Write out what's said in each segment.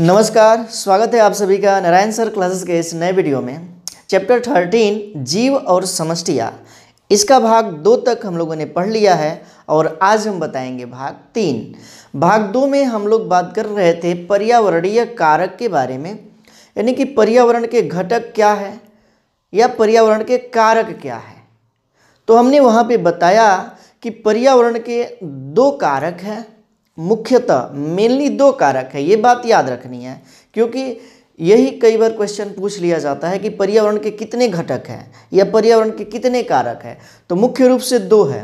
नमस्कार स्वागत है आप सभी का नारायण सर क्लासेस के इस नए वीडियो में चैप्टर थर्टीन जीव और समष्टिया इसका भाग दो तक हम लोगों ने पढ़ लिया है और आज हम बताएंगे भाग तीन भाग दो में हम लोग बात कर रहे थे पर्यावरणीय कारक के बारे में यानी कि पर्यावरण के घटक क्या है या पर्यावरण के कारक क्या है तो हमने वहाँ पर बताया कि पर्यावरण के दो कारक हैं मुख्यतः मेनली दो कारक है ये बात याद रखनी है क्योंकि यही कई बार क्वेश्चन पूछ लिया जाता है कि पर्यावरण के कितने घटक हैं या पर्यावरण के कितने कारक हैं तो मुख्य रूप से दो है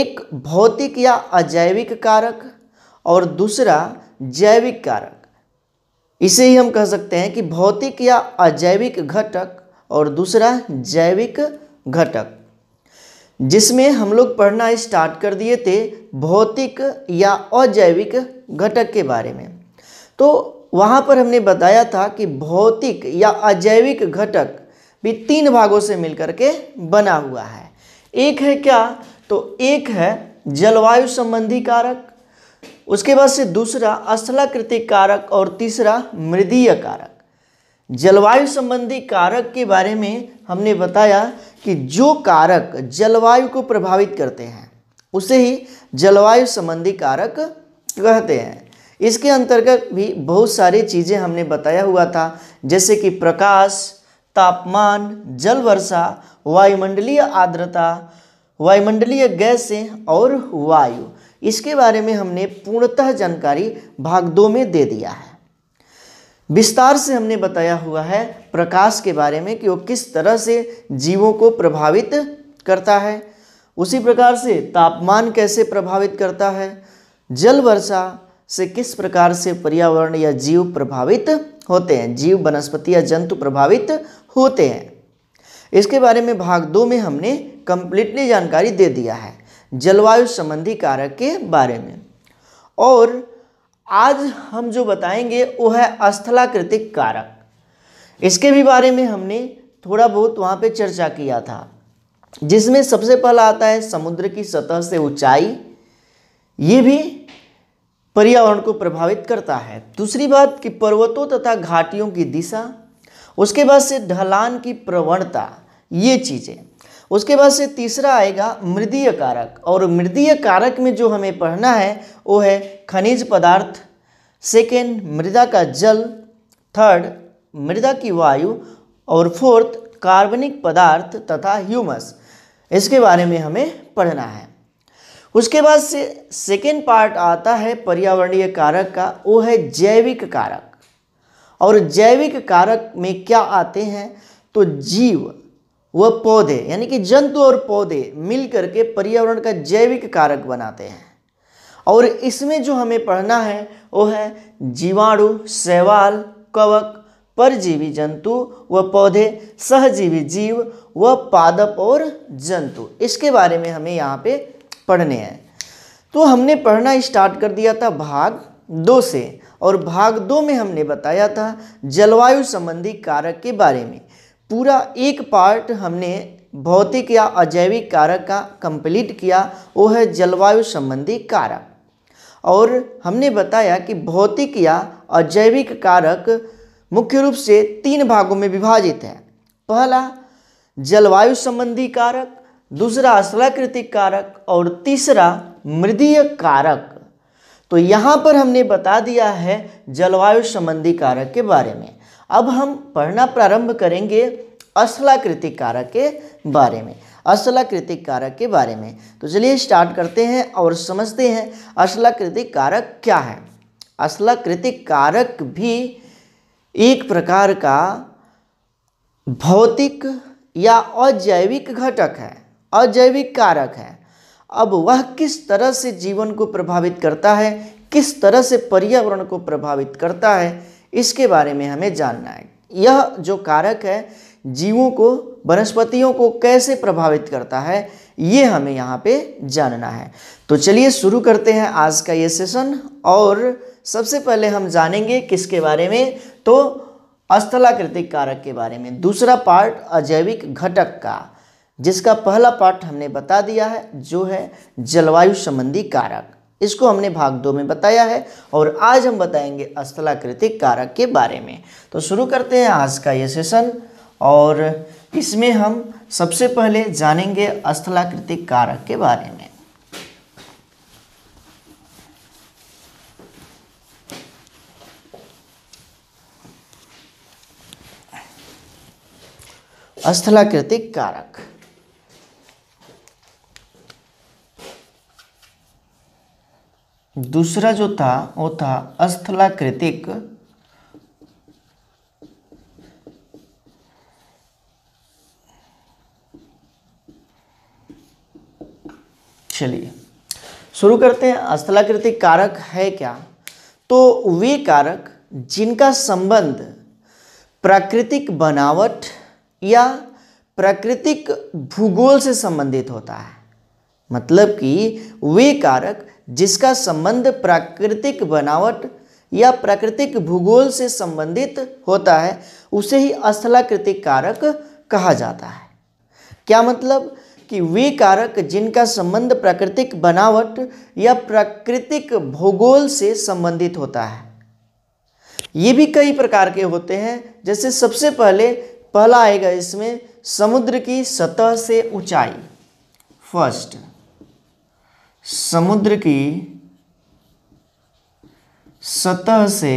एक भौतिक या अजैविक कारक और दूसरा जैविक कारक इसे ही हम कह सकते हैं कि भौतिक या अजैविक घटक और दूसरा जैविक घटक जिसमें हम लोग पढ़ना स्टार्ट कर दिए थे भौतिक या अजैविक घटक के बारे में तो वहाँ पर हमने बताया था कि भौतिक या अजैविक घटक भी तीन भागों से मिलकर के बना हुआ है एक है क्या तो एक है जलवायु संबंधी कारक उसके बाद से दूसरा असलाकृतिक कारक और तीसरा मृदीय कारक जलवायु संबंधी कारक के बारे में हमने बताया कि जो कारक जलवायु को प्रभावित करते हैं उसे ही जलवायु संबंधी कारक कहते हैं इसके अंतर्गत भी बहुत सारी चीज़ें हमने बताया हुआ था जैसे कि प्रकाश तापमान जल वर्षा वायुमंडलीय आर्द्रता वायुमंडलीय गैसें और वायु इसके बारे में हमने पूर्णतः जानकारी भाग दो में दे दिया है विस्तार से हमने बताया हुआ है प्रकाश के बारे में कि वो किस तरह से जीवों को प्रभावित करता है उसी प्रकार से तापमान कैसे प्रभावित करता है जल वर्षा से किस प्रकार से पर्यावरण या जीव प्रभावित होते हैं जीव वनस्पति या जंतु प्रभावित होते हैं इसके बारे में भाग दो में हमने कंप्लीटली जानकारी दे दिया है जलवायु संबंधी कारक के बारे में और आज हम जो बताएंगे वो है अस्थलाकृतिक कारक इसके भी बारे में हमने थोड़ा बहुत वहाँ पे चर्चा किया था जिसमें सबसे पहला आता है समुद्र की सतह से ऊंचाई ये भी पर्यावरण को प्रभावित करता है दूसरी बात कि पर्वतों तथा घाटियों की दिशा उसके बाद से ढलान की प्रवणता ये चीज़ें उसके बाद से तीसरा आएगा मृदीय कारक और मृदीय कारक में जो हमें पढ़ना है वो है खनिज पदार्थ सेकेंड मृदा का जल थर्ड मृदा की वायु और फोर्थ कार्बनिक पदार्थ तथा ह्यूमस इसके बारे में हमें पढ़ना है उसके बाद से सेकेंड पार्ट आता है पर्यावरणीय कारक का वो है जैविक कारक और जैविक कारक में क्या आते हैं तो जीव व पौधे यानी कि जंतु और पौधे मिलकर के पर्यावरण का जैविक कारक बनाते हैं और इसमें जो हमें पढ़ना है वो है जीवाणु शैवाल कवक परजीवी जंतु व पौधे सहजीवी जीव व पादप और जंतु इसके बारे में हमें यहाँ पे पढ़ने हैं तो हमने पढ़ना स्टार्ट कर दिया था भाग दो से और भाग दो में हमने बताया था जलवायु संबंधी कारक के बारे में पूरा एक पार्ट हमने भौतिक या अजैविक कारक का कंप्लीट किया वो है जलवायु संबंधी कारक और हमने बताया कि भौतिक या अजैविक कारक मुख्य रूप से तीन भागों में विभाजित है पहला जलवायु संबंधी कारक दूसरा स्थलाकृतिक कारक और तीसरा मृदीय कारक तो यहाँ पर हमने बता दिया है जलवायु संबंधी कारक के बारे में अब हम पढ़ना प्रारंभ करेंगे असलाकृतिक कारक के बारे में असलाकृतिक कारक के बारे में तो चलिए स्टार्ट करते हैं और समझते हैं असलाकृतिक कारक क्या है असलाकृतिक कारक भी एक प्रकार का भौतिक या अजैविक घटक है अजैविक कारक है अब वह किस तरह से जीवन को प्रभावित करता है किस तरह से पर्यावरण को प्रभावित करता है इसके बारे में हमें जानना है यह जो कारक है जीवों को वनस्पतियों को कैसे प्रभावित करता है ये हमें यहाँ पे जानना है तो चलिए शुरू करते हैं आज का ये सेशन और सबसे पहले हम जानेंगे किसके बारे में तो अस्थलाकृतिक कारक के बारे में दूसरा पार्ट अजैविक घटक का जिसका पहला पार्ट हमने बता दिया है जो है जलवायु संबंधी कारक इसको हमने भाग दो में बताया है और आज हम बताएंगे स्थलाकृतिक कारक के बारे में तो शुरू करते हैं आज का ये सेशन और इसमें हम सबसे पहले जानेंगे स्थलाकृतिक कारक के बारे में स्थलाकृतिक कारक दूसरा जो था वो था अस्थलाकृतिक चलिए शुरू करते हैं अस्थलाकृतिक कारक है क्या तो वे कारक जिनका संबंध प्राकृतिक बनावट या प्राकृतिक भूगोल से संबंधित होता है मतलब कि वे कारक जिसका संबंध प्राकृतिक बनावट या प्राकृतिक भूगोल से संबंधित होता है उसे ही अस्थलाकृतिक कारक कहा जाता है क्या मतलब कि वे कारक जिनका संबंध प्राकृतिक बनावट या प्राकृतिक भूगोल से संबंधित होता है ये भी कई प्रकार के होते हैं जैसे सबसे पहले पहला आएगा इसमें समुद्र की सतह से ऊंचाई फर्स्ट समुद्र की सतह से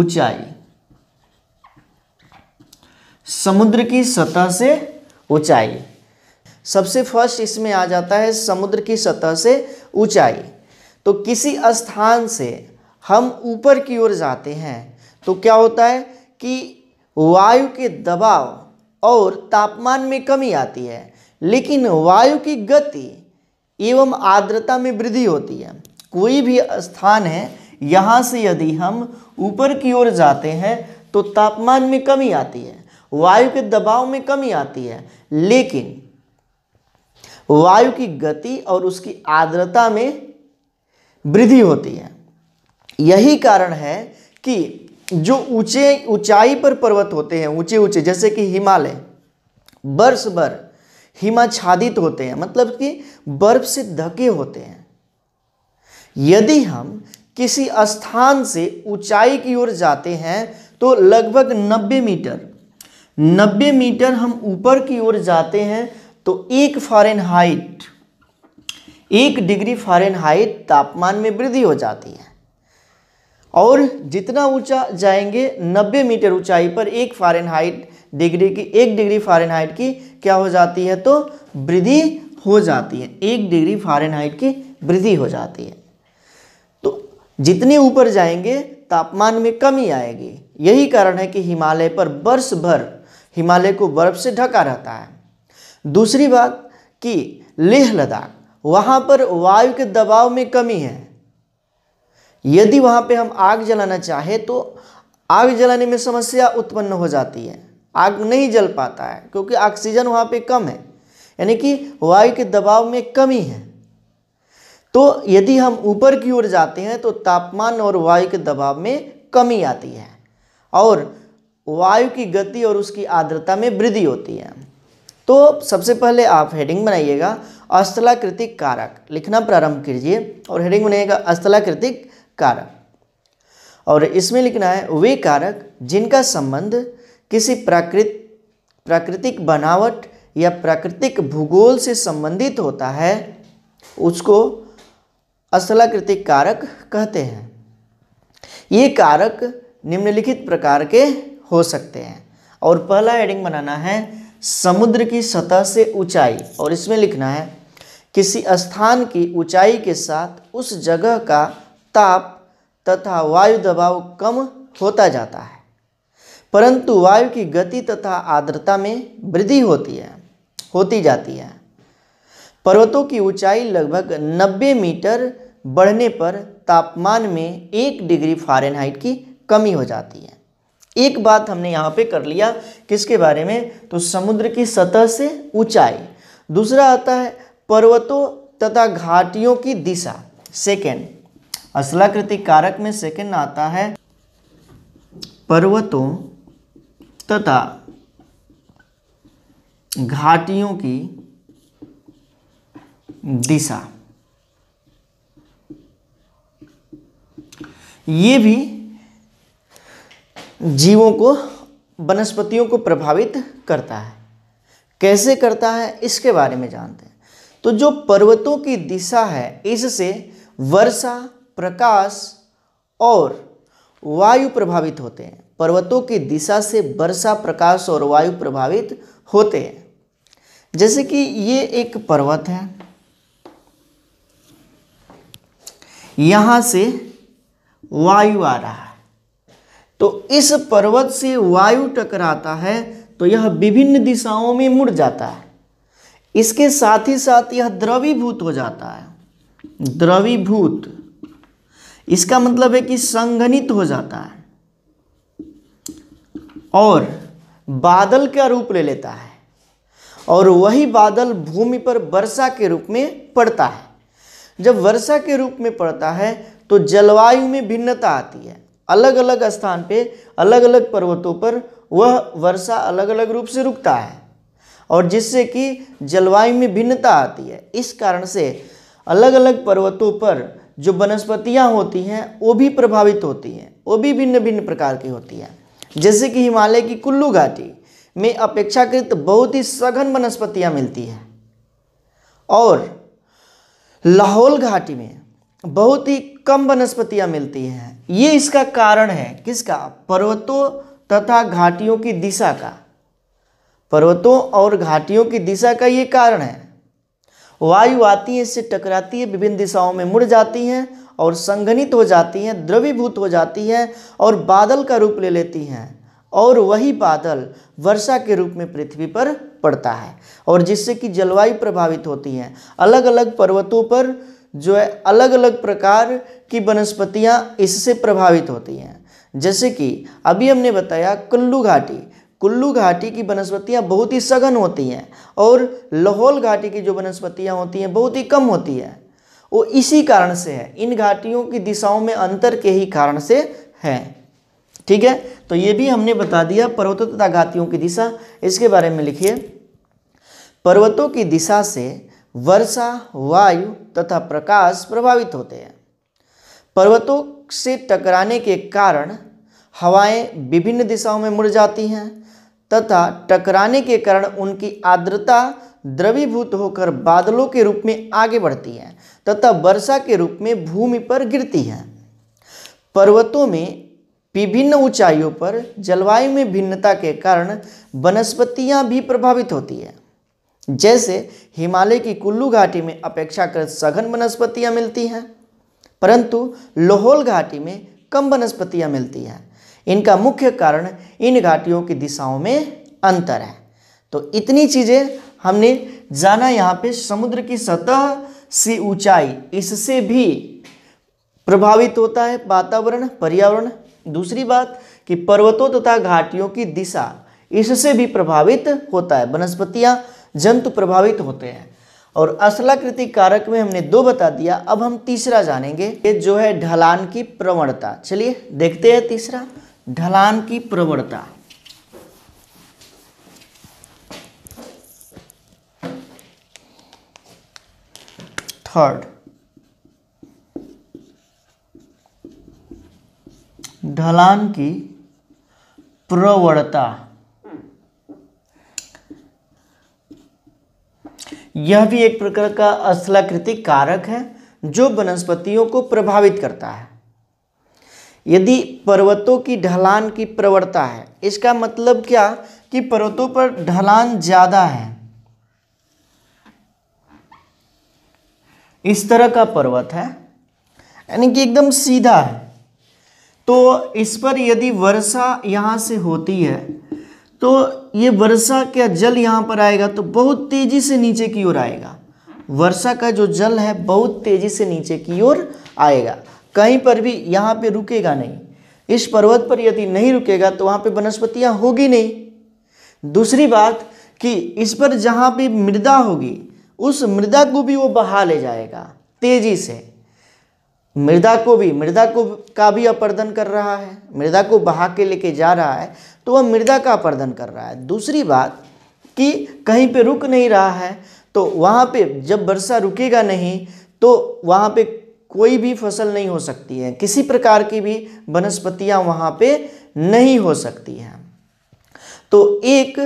ऊंचाई समुद्र की सतह से ऊंचाई सबसे फर्स्ट इसमें आ जाता है समुद्र की सतह से ऊंचाई तो किसी स्थान से हम ऊपर की ओर जाते हैं तो क्या होता है कि वायु के दबाव और तापमान में कमी आती है लेकिन वायु की गति एवं आर्द्रता में वृद्धि होती है कोई भी स्थान है यहाँ से यदि हम ऊपर की ओर जाते हैं तो तापमान में कमी आती है वायु के दबाव में कमी आती है लेकिन वायु की गति और उसकी आर्द्रता में वृद्धि होती है यही कारण है कि जो ऊंचे ऊंचाई पर पर्वत होते हैं ऊंचे ऊंचे जैसे कि हिमालय वर्ष भर हिमाच्छादित होते हैं मतलब कि बर्फ से ढके होते हैं यदि हम किसी स्थान से ऊंचाई की ओर जाते हैं तो लगभग 90 मीटर 90 मीटर हम ऊपर की ओर जाते हैं तो एक फारेनहाइट एक डिग्री फारेनहाइट तापमान में वृद्धि हो जाती है और जितना ऊंचा जाएंगे 90 मीटर ऊंचाई पर एक फारेनहाइट डिग्री की एक डिग्री फारेनहाइट की क्या हो जाती है तो वृद्धि हो जाती है एक डिग्री फारेनहाइट की वृद्धि हो जाती है तो जितने ऊपर जाएंगे तापमान में कमी आएगी यही कारण है कि हिमालय पर वर्ष भर हिमालय को बर्फ से ढका रहता है दूसरी बात कि लेह लद्दाख वहाँ पर वायु के दबाव में कमी है यदि वहाँ पे हम आग जलाना चाहें तो आग जलाने में समस्या उत्पन्न हो जाती है आग नहीं जल पाता है क्योंकि ऑक्सीजन वहाँ पे कम है यानी कि वायु के दबाव में कमी है तो यदि हम ऊपर की ओर जाते हैं तो तापमान और वायु के दबाव में कमी आती है और वायु की गति और उसकी आर्द्रता में वृद्धि होती है तो सबसे पहले आप हेडिंग बनाइएगा अस्थलाकृतिक कारक लिखना प्रारंभ कीजिए और हेडिंग बनाइएगा अस्थलाकृतिक कारक और इसमें लिखना है वे कारक जिनका संबंध किसी प्राकृत प्राकृतिक बनावट या प्राकृतिक भूगोल से संबंधित होता है उसको असलाकृतिक कारक कहते हैं ये कारक निम्नलिखित प्रकार के हो सकते हैं और पहला हेडिंग बनाना है समुद्र की सतह से ऊंचाई और इसमें लिखना है किसी स्थान की ऊंचाई के साथ उस जगह का ताप तथा वायु दबाव कम होता जाता है परंतु वायु की गति तथा आर्द्रता में वृद्धि होती है होती जाती है पर्वतों की ऊंचाई लगभग 90 मीटर बढ़ने पर तापमान में एक डिग्री फारेनहाइट की कमी हो जाती है एक बात हमने यहाँ पे कर लिया किसके बारे में तो समुद्र की सतह से ऊंचाई दूसरा आता है पर्वतों तथा घाटियों की दिशा सेकेंड असलाकृति कारक में सेकेंड आता है पर्वतों तथा घाटियों की दिशा ये भी जीवों को वनस्पतियों को प्रभावित करता है कैसे करता है इसके बारे में जानते हैं तो जो पर्वतों की दिशा है इससे वर्षा प्रकाश और वायु प्रभावित होते हैं पर्वतों की दिशा से वर्षा प्रकाश और वायु प्रभावित होते हैं जैसे कि ये एक पर्वत है यहां से वायु आ रहा है तो इस पर्वत से वायु टकराता है तो यह विभिन्न दिशाओं में मुड़ जाता है इसके साथ ही साथ यह द्रवीभूत हो जाता है द्रवीभूत इसका मतलब है कि संगणित हो जाता है और बादल का रूप ले लेता है और वही बादल भूमि पर वर्षा के रूप में पड़ता है जब वर्षा के रूप में पड़ता है तो जलवायु में भिन्नता आती है अलग अलग स्थान पे अलग अलग पर्वतों पर वह वर्षा अलग अलग रूप से रुकता है और जिससे कि जलवायु में भिन्नता आती है इस कारण से अलग अलग पर्वतों पर जो वनस्पतियाँ होती हैं वो भी प्रभावित होती हैं वो भी भिन्न भिन्न प्रकार की होती हैं जैसे कि हिमालय की कुल्लू घाटी में अपेक्षाकृत बहुत ही सघन वनस्पतियाँ मिलती हैं और लाहौल घाटी में बहुत ही कम वनस्पतियाँ मिलती हैं ये इसका कारण है किसका पर्वतों तथा घाटियों की दिशा का पर्वतों और घाटियों की दिशा का ये कारण है वायु आती है इससे टकराती है विभिन्न दिशाओं में मुड़ जाती हैं और संघनित हो जाती हैं द्रवीभूत हो जाती है और बादल का रूप ले लेती हैं और वही बादल वर्षा के रूप में पृथ्वी पर पड़ता है और जिससे कि जलवायु प्रभावित होती हैं अलग अलग पर्वतों पर जो है अलग अलग प्रकार की वनस्पतियाँ इससे प्रभावित होती हैं जैसे कि अभी हमने बताया कुल्लू घाटी कुल्लू घाटी की वनस्पतियाँ बहुत ही सघन होती हैं और लाहौल घाटी की जो वनस्पतियाँ होती हैं बहुत ही कम होती हैं वो इसी कारण से है इन घाटियों की दिशाओं में अंतर के ही कारण से है ठीक है तो ये भी हमने बता दिया पर्वतों तथा घाटियों की दिशा इसके बारे में लिखिए पर्वतों की दिशा से वर्षा वायु तथा प्रकाश प्रभावित होते हैं पर्वतों से टकराने के कारण हवाएं विभिन्न दिशाओं में मुड़ जाती हैं तथा टकराने के कारण उनकी आर्द्रता द्रवीभूत होकर बादलों के रूप में आगे बढ़ती है तथा वर्षा के रूप में भूमि पर गिरती है पर्वतों में विभिन्न ऊंचाइयों पर जलवायु में भिन्नता के कारण वनस्पतियां भी प्रभावित होती है जैसे हिमालय की कुल्लू घाटी में अपेक्षाकृत सघन वनस्पतियां मिलती हैं परंतु लाहौल घाटी में कम वनस्पतियां मिलती हैं इनका मुख्य कारण इन घाटियों की दिशाओं में अंतर है तो इतनी चीज़ें हमने जाना यहाँ पे समुद्र की सतह से ऊंचाई इससे भी प्रभावित होता है वातावरण पर्यावरण दूसरी बात कि पर्वतों तथा घाटियों की दिशा इससे भी प्रभावित होता है वनस्पतियाँ जंतु प्रभावित होते हैं और असलाकृति कारक में हमने दो बता दिया अब हम तीसरा जानेंगे ये जो है ढलान की प्रवणता चलिए देखते हैं तीसरा ढलान की प्रवणता थर्ड ढलान की प्रवणता यह भी एक प्रकार का असलाकृतिक कारक है जो वनस्पतियों को प्रभावित करता है यदि पर्वतों की ढलान की प्रवणता है इसका मतलब क्या कि पर्वतों पर ढलान ज़्यादा है इस तरह का पर्वत है यानी कि एकदम सीधा है तो इस पर यदि वर्षा यहाँ से होती है तो ये वर्षा का जल यहाँ पर आएगा तो बहुत तेज़ी से नीचे की ओर आएगा वर्षा का जो जल है बहुत तेज़ी से नीचे की ओर आएगा कहीं पर भी यहाँ पे रुकेगा नहीं इस पर्वत पर यदि नहीं रुकेगा तो वहाँ पे वनस्पतियाँ होगी नहीं दूसरी बात कि इस पर जहाँ भी मृदा होगी उस मृदा को भी वो बहा ले जाएगा तेजी से मृदा को भी मृदा को का भी अपर्दन कर रहा है मृदा को बहा के लेके जा रहा है तो वह मृदा का अपर्दन कर रहा है दूसरी बात कि कहीं पे रुक नहीं रहा है तो वहाँ पे जब वर्षा रुकेगा नहीं तो वहाँ पे कोई भी फसल नहीं हो सकती है किसी प्रकार की भी वनस्पतियाँ वहाँ पे नहीं हो सकती हैं तो एक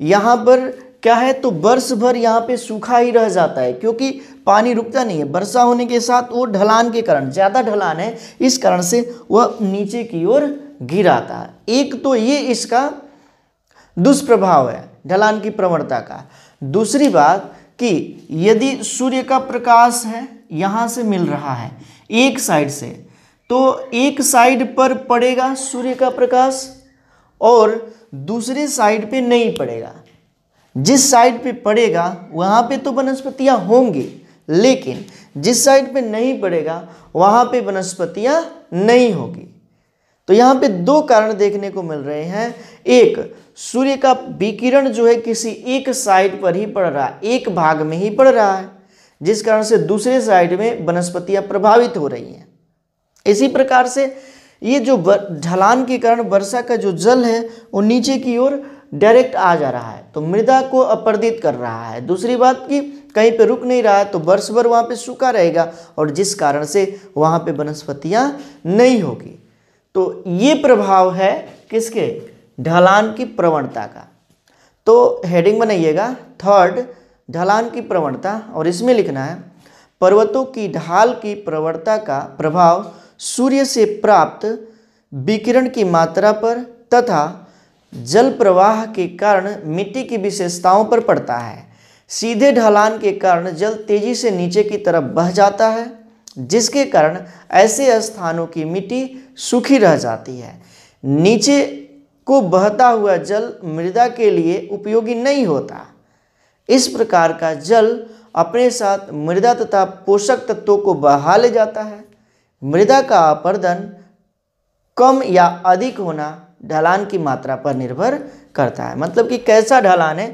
यहाँ पर क्या है तो वर्ष भर यहाँ पे सूखा ही रह जाता है क्योंकि पानी रुकता नहीं है वर्षा होने के साथ वो ढलान के कारण ज़्यादा ढलान है इस कारण से वह नीचे की ओर गिर आता है एक तो ये इसका दुष्प्रभाव है ढलान की प्रवणता का दूसरी बात कि यदि सूर्य का प्रकाश है यहाँ से मिल रहा है एक साइड से तो एक साइड पर पड़ेगा सूर्य का प्रकाश और दूसरे साइड पे नहीं पड़ेगा जिस साइड पे पड़ेगा वहाँ पे तो वनस्पतियाँ होंगी लेकिन जिस साइड पे नहीं पड़ेगा वहाँ पे वनस्पतियाँ नहीं होगी तो यहाँ पे दो कारण देखने को मिल रहे हैं एक सूर्य का विकिरण जो है किसी एक साइड पर ही पड़ रहा है एक भाग में ही पड़ रहा है जिस कारण से दूसरे साइड में वनस्पतियाँ प्रभावित हो रही हैं इसी प्रकार से ये जो ढलान के कारण वर्षा का जो जल है वो नीचे की ओर डायरेक्ट आ जा रहा है तो मृदा को अपर्दित कर रहा है दूसरी बात कि कहीं पे रुक नहीं रहा है तो वर्ष भर वहाँ पे सूखा रहेगा और जिस कारण से वहाँ पे वनस्पतियाँ नहीं होगी तो ये प्रभाव है किसके ढलान की प्रवणता का तो हेडिंग बनाइएगा थर्ड ढलान की प्रवणता और इसमें लिखना है पर्वतों की ढाल की प्रवणता का प्रभाव सूर्य से प्राप्त विकिरण की मात्रा पर तथा जल प्रवाह के कारण मिट्टी की विशेषताओं पर पड़ता है सीधे ढलान के कारण जल तेजी से नीचे की तरफ बह जाता है जिसके कारण ऐसे स्थानों की मिट्टी सूखी रह जाती है नीचे को बहता हुआ जल मृदा के लिए उपयोगी नहीं होता इस प्रकार का जल अपने साथ मृदा तथा पोषक तत्वों को बहा ले जाता है मृदा का अपर्दन कम या अधिक होना ढलान की मात्रा पर निर्भर करता है मतलब कि कैसा ढलान है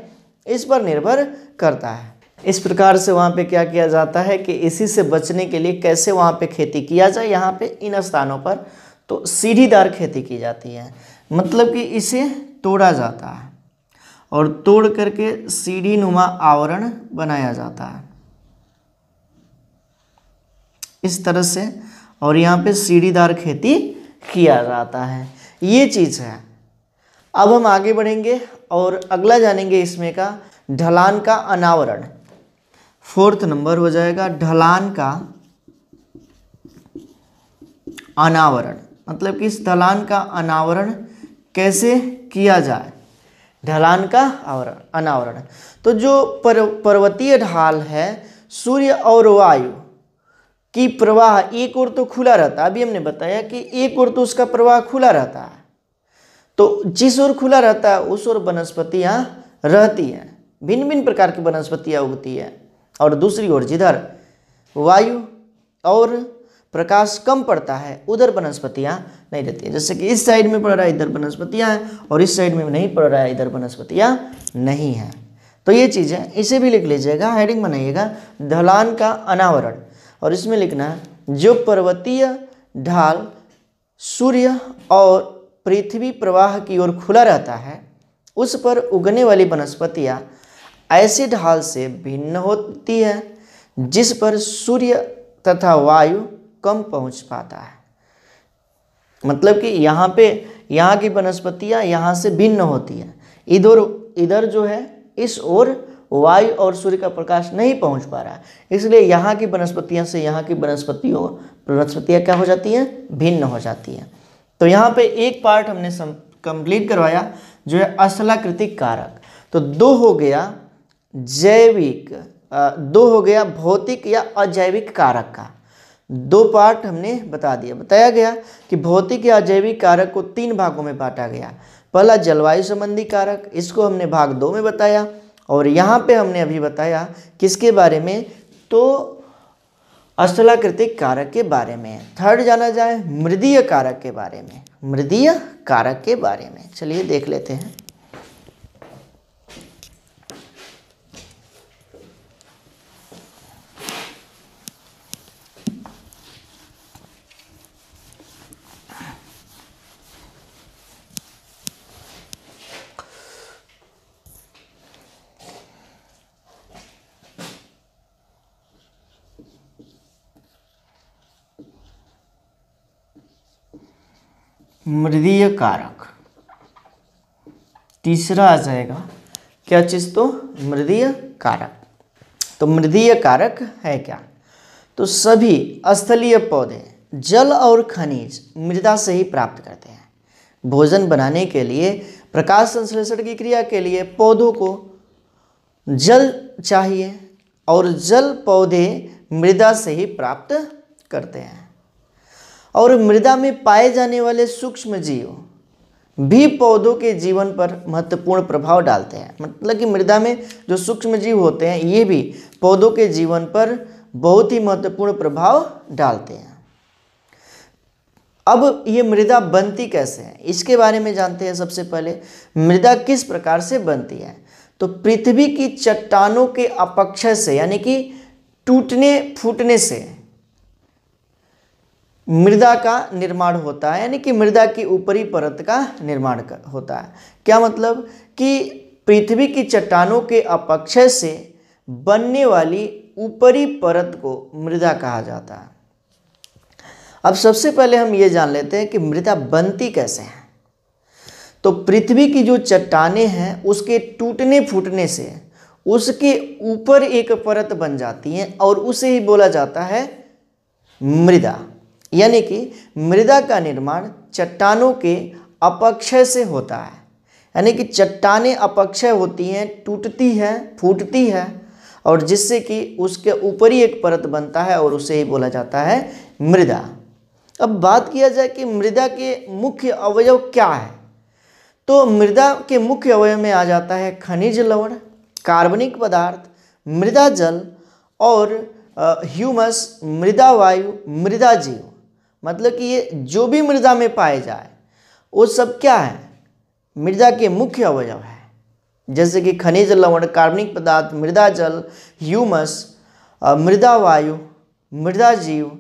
इस पर निर्भर करता है इस प्रकार से वहाँ पे क्या किया जाता है कि इसी से बचने के लिए कैसे वहाँ पे खेती किया जाए यहाँ पे इन स्थानों पर तो सीढ़ीदार खेती की जाती है मतलब कि इसे तोड़ा जाता है और तोड़ करके सीढ़ी नुमा आवरण बनाया जाता है इस तरह से और यहाँ पे सीढ़ीदार खेती किया जाता है ये चीज़ है अब हम आगे बढ़ेंगे और अगला जानेंगे इसमें का ढलान का अनावरण फोर्थ नंबर हो जाएगा ढलान का अनावरण मतलब कि इस ढलान का अनावरण कैसे किया जाए ढलान का अनावरण तो जो पर्वतीय ढाल है सूर्य और वायु कि प्रवाह एक और तो खुला रहता अभी हमने बताया कि एक और तो उसका प्रवाह खुला रहता है तो जिस ओर खुला रहता है उस ओर वनस्पतियाँ रहती हैं भिन्न भिन्न प्रकार की वनस्पतियाँ उगती है और दूसरी ओर जिधर वायु और प्रकाश कम पड़ता है उधर वनस्पतियाँ नहीं रहती हैं जैसे कि इस साइड में पड़ रहा है इधर वनस्पतियाँ हैं और इस साइड में नहीं पड़ रहा है इधर वनस्पतियाँ नहीं हैं तो ये चीज़ है इसे भी लिख लीजिएगा हेडिंग बनाइएगा ढलान का अनावरण और इसमें लिखना है जो पर्वतीय ढाल सूर्य और पृथ्वी प्रवाह की ओर खुला रहता है उस पर उगने वाली वनस्पतियाँ ऐसे ढाल से भिन्न होती है जिस पर सूर्य तथा वायु कम पहुंच पाता है मतलब कि यहाँ पे यहाँ की वनस्पतियाँ यहाँ से भिन्न होती है इधर इधर जो है इस ओर वायु और सूर्य का प्रकाश नहीं पहुंच पा रहा है इसलिए यहाँ की वनस्पतियाँ से यहाँ की वनस्पतियों वनस्पतियाँ क्या हो जाती हैं भिन्न हो जाती हैं तो यहाँ पे एक पार्ट हमने कंप्लीट करवाया जो है असलाकृतिक कारक तो दो हो गया जैविक दो हो गया भौतिक या अजैविक कारक का दो पार्ट हमने बता दिया बताया गया कि भौतिक या अजैविक कारक को तीन भागों में बांटा गया पहला जलवायु संबंधी कारक इसको हमने भाग दो में बताया और यहाँ पे हमने अभी बताया किसके बारे में तो अस्थलाकृतिक कारक के बारे में थर्ड जाना जाए मृदीय कारक के बारे में मृदीय कारक के बारे में चलिए देख लेते हैं मृदीय कारक तीसरा आ जाएगा क्या चीज़ तो मृदीय कारक तो मृदीय कारक है क्या तो सभी स्थलीय पौधे जल और खनिज मृदा से ही प्राप्त करते हैं भोजन बनाने के लिए प्रकाश संश्लेषण की क्रिया के लिए पौधों को जल चाहिए और जल पौधे मृदा से ही प्राप्त करते हैं और मृदा में पाए जाने वाले सूक्ष्म जीव भी पौधों के जीवन पर महत्वपूर्ण प्रभाव डालते हैं मतलब कि मृदा में जो सूक्ष्म जीव होते हैं ये भी पौधों के जीवन पर बहुत ही महत्वपूर्ण प्रभाव डालते हैं अब ये मृदा बनती कैसे है इसके बारे में जानते हैं सबसे पहले मृदा किस प्रकार से बनती है तो पृथ्वी की चट्टानों के अपक्षय से यानी कि टूटने फूटने से मृदा का निर्माण होता है यानी कि मृदा की ऊपरी परत का निर्माण होता है क्या मतलब कि पृथ्वी की चट्टानों के अपक्षय से बनने वाली ऊपरी परत को मृदा कहा जाता है अब सबसे पहले हम ये जान लेते हैं कि मृदा बनती कैसे है तो पृथ्वी की जो चट्टाने हैं उसके टूटने फूटने से उसके ऊपर एक परत बन जाती है और उसे ही बोला जाता है मृदा यानी कि मृदा का निर्माण चट्टानों के अपक्षय से होता है यानी कि चट्टाने अपक्षय होती हैं टूटती हैं फूटती है और जिससे कि उसके ऊपर ही एक परत बनता है और उसे ही बोला जाता है मृदा अब बात किया जाए कि मृदा के मुख्य अवयव क्या है तो मृदा के मुख्य अवयव में आ जाता है खनिज लवण कार्बनिक पदार्थ मृदा जल और ह्यूमस मृदा वायु मृदा जीव मतलब कि ये जो भी मृदा में पाए जाए वो सब क्या है मृदा के मुख्य अवयव है जैसे कि खनिज लवण कार्बनिक पदार्थ मृदा जल ह्यूमस मृदा वायु मृदा जीव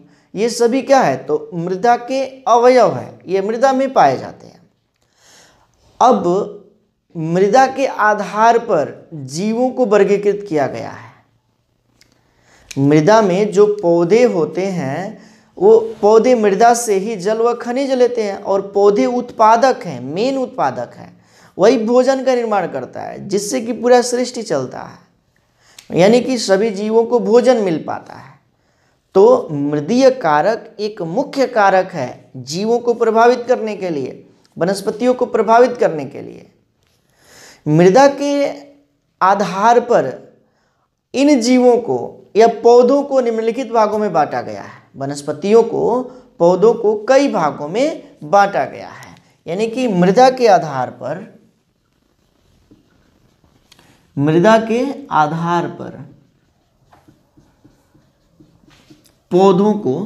ये सभी क्या है तो मृदा के अवयव है ये मृदा में पाए जाते हैं अब मृदा के आधार पर जीवों को वर्गीकृत किया गया है मृदा में जो पौधे होते हैं वो पौधे मृदा से ही जल व खनिज लेते हैं और पौधे उत्पादक हैं मेन उत्पादक हैं वही भोजन का निर्माण करता है जिससे कि पूरा सृष्टि चलता है यानी कि सभी जीवों को भोजन मिल पाता है तो मृदीय कारक एक मुख्य कारक है जीवों को प्रभावित करने के लिए वनस्पतियों को प्रभावित करने के लिए मृदा के आधार पर इन जीवों को या पौधों को निम्नलिखित भागों में बांटा गया है वनस्पतियों को पौधों को कई भागों में बांटा गया है यानी कि मृदा के आधार पर मृदा के आधार पर पौधों को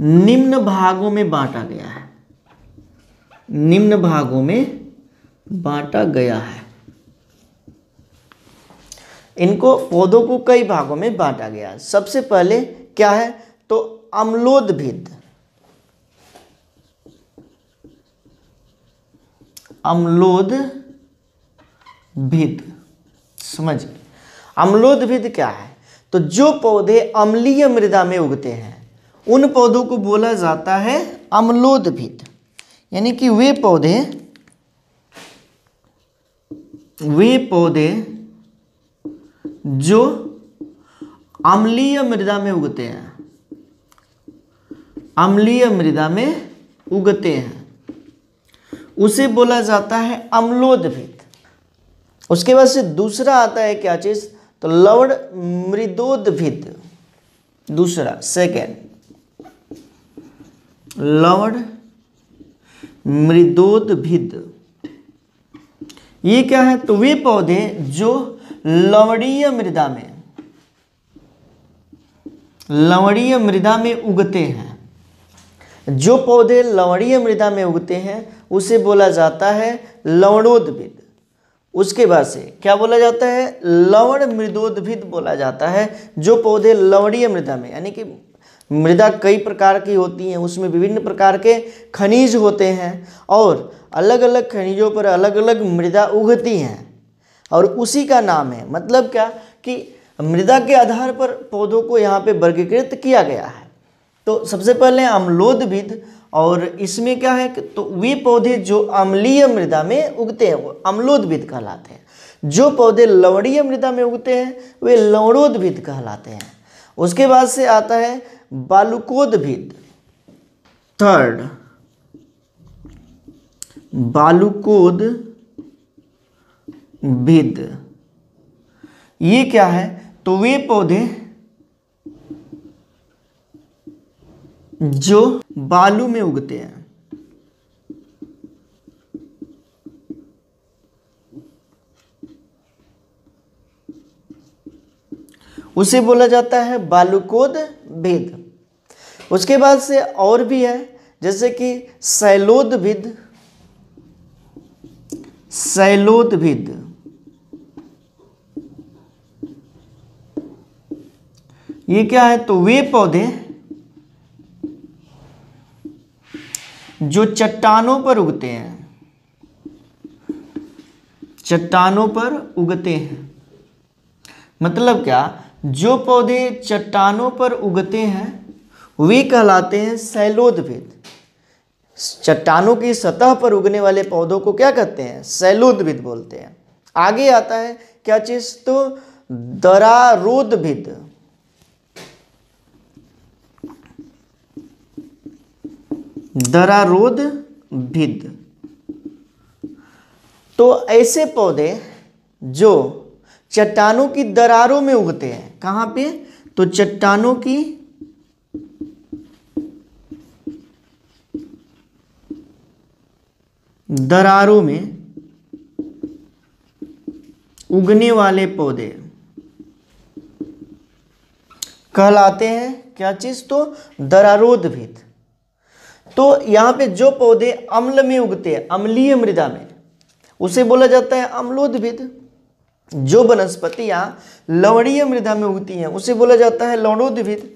निम्न भागों में बांटा गया है निम्न भागों में बांटा गया है इनको पौधों को कई भागों में बांटा गया सबसे पहले क्या है तो अम्लोदभिद अम्लोद भिद समझिए अम्लोद भिद क्या है तो जो पौधे अम्लीय मृदा में उगते हैं उन पौधों को बोला जाता है अम्लोद भिद यानी कि वे पौधे वे पौधे जो अम्लीय मृदा में उगते हैं अम्लीय मृदा में उगते हैं उसे बोला जाता है अम्लोद्भिद उसके बाद से दूसरा आता है क्या चीज तो लवण मृदोद्भिद दूसरा सेकेंड लवण मृदोद्भिद ये क्या है तो वे पौधे जो लवणीय मृदा में लवणीय मृदा में उगते हैं जो पौधे लवणीय मृदा में उगते हैं उसे बोला जाता है लवणोद्भिद उसके बाद से क्या बोला जाता है लवण मृदोद्भिद बोला जाता है जो पौधे लवणीय मृदा में यानी कि मृदा कई प्रकार की होती हैं उसमें विभिन्न प्रकार के खनिज होते हैं और अलग अलग खनिजों पर अलग अलग मृदा उगती हैं और उसी का नाम है मतलब क्या कि मृदा के आधार पर पौधों को यहाँ पे वर्गीकृत किया गया है तो सबसे पहले अम्लोदविद और इसमें क्या है कि तो वे पौधे जो अम्लीय मृदा में उगते हैं वो अम्लोदविद कहलाते हैं जो पौधे लवणीय मृदा में उगते हैं वे लवणोद्भिद कहलाते हैं उसके बाद से आता है बालुकोद्भिद थर्ड बालुकोद विद ये क्या है तो वे पौधे जो बालू में उगते हैं उसे बोला जाता है बालूकोद भेद उसके बाद से और भी है जैसे कि सैलोद भिद ये क्या है तो वे पौधे जो चट्टानों पर उगते हैं चट्टानों पर उगते हैं मतलब क्या जो पौधे चट्टानों पर उगते हैं वे कहलाते हैं शैलोद्भिद चट्टानों की सतह पर उगने वाले पौधों को क्या कहते हैं शैलोद्भिद बोलते हैं आगे आता है क्या चीज़ तो दरारोदभिद दरारोद भिद तो ऐसे पौधे जो चट्टानों की दरारों में उगते हैं कहां पे तो चट्टानों की दरारों में उगने वाले पौधे कहलाते हैं क्या चीज तो दरारोद भिद तो यहाँ पे जो पौधे अम्ल में उगते हैं अम्लीय मृदा में उसे बोला जाता है अम्लोद्भिद जो वनस्पतियां लवणीय मृदा में उगती हैं उसे बोला जाता है लवणोद्भिद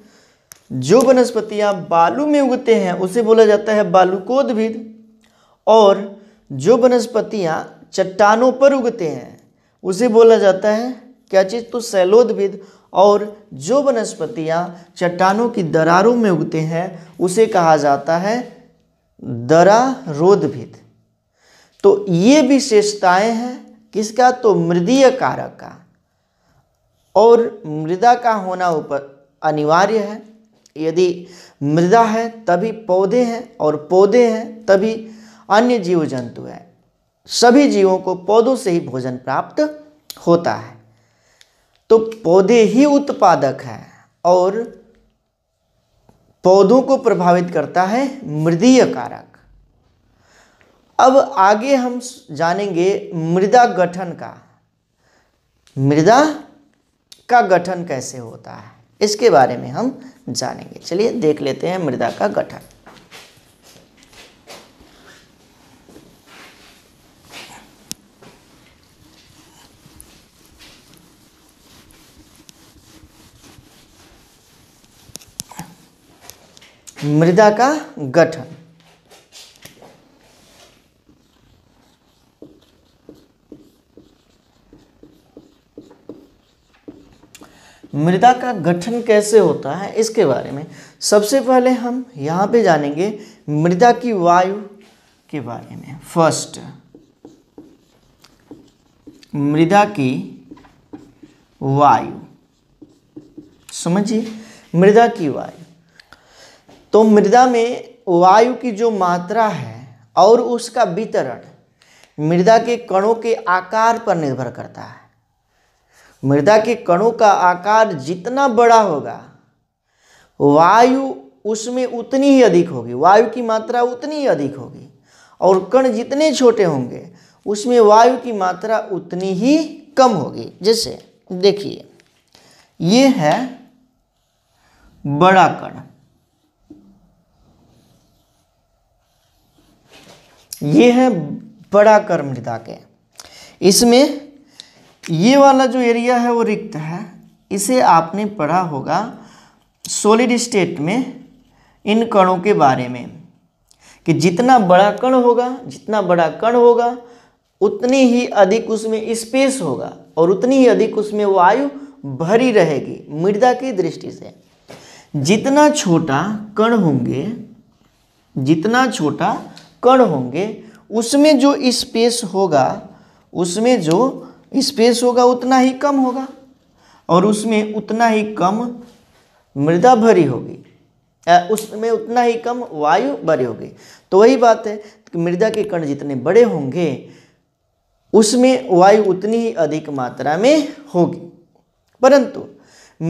जो वनस्पतियां बालू में उगते हैं उसे बोला जाता है बालूकोद्भिद और जो वनस्पतियाँ चट्टानों पर उगते हैं उसे बोला जाता है क्या चीज़ तो शैलोद्भिद और जो वनस्पतियाँ चट्टानों की दरारों में उगते हैं उसे कहा जाता है दरारोदभिद तो ये विशेषताएं हैं किसका तो मृदीय कारक का और मृदा का होना ऊपर अनिवार्य है यदि मृदा है तभी पौधे हैं और पौधे हैं तभी अन्य जीव जंतु हैं सभी जीवों को पौधों से ही भोजन प्राप्त होता है तो पौधे ही उत्पादक हैं और पौधों को प्रभावित करता है मृदीय कारक अब आगे हम जानेंगे मृदा गठन का मृदा का गठन कैसे होता है इसके बारे में हम जानेंगे चलिए देख लेते हैं मृदा का गठन मृदा का गठन मृदा का गठन कैसे होता है इसके बारे में सबसे पहले हम यहां पे जानेंगे मृदा की वायु के बारे में फर्स्ट मृदा की वायु समझिए मृदा की वायु तो मृदा में वायु की जो मात्रा है और उसका वितरण मृदा के कणों के आकार पर निर्भर करता है मृदा के कणों का आकार जितना बड़ा होगा वायु उसमें उतनी ही अधिक होगी वायु की मात्रा उतनी ही अधिक होगी और कण जितने छोटे होंगे उसमें वायु की मात्रा उतनी ही कम होगी जैसे देखिए ये है बड़ा कण ये है बड़ा कर मृदा के इसमें ये वाला जो एरिया है वो रिक्त है इसे आपने पढ़ा होगा सॉलिड स्टेट में इन कणों के बारे में कि जितना बड़ा कण होगा जितना बड़ा कण होगा उतनी ही अधिक उसमें स्पेस होगा और उतनी ही अधिक उसमें वायु भरी रहेगी मृदा की दृष्टि से जितना छोटा कण होंगे जितना छोटा कण होंगे उसमें जो स्पेस होगा उसमें जो स्पेस होगा उतना ही कम होगा और उसमें उतना ही कम मृदा भरी होगी उसमें उतना ही कम वायु भरी होगी तो वही बात है कि मृदा के कण जितने बड़े होंगे उसमें वायु उतनी ही अधिक मात्रा में होगी परंतु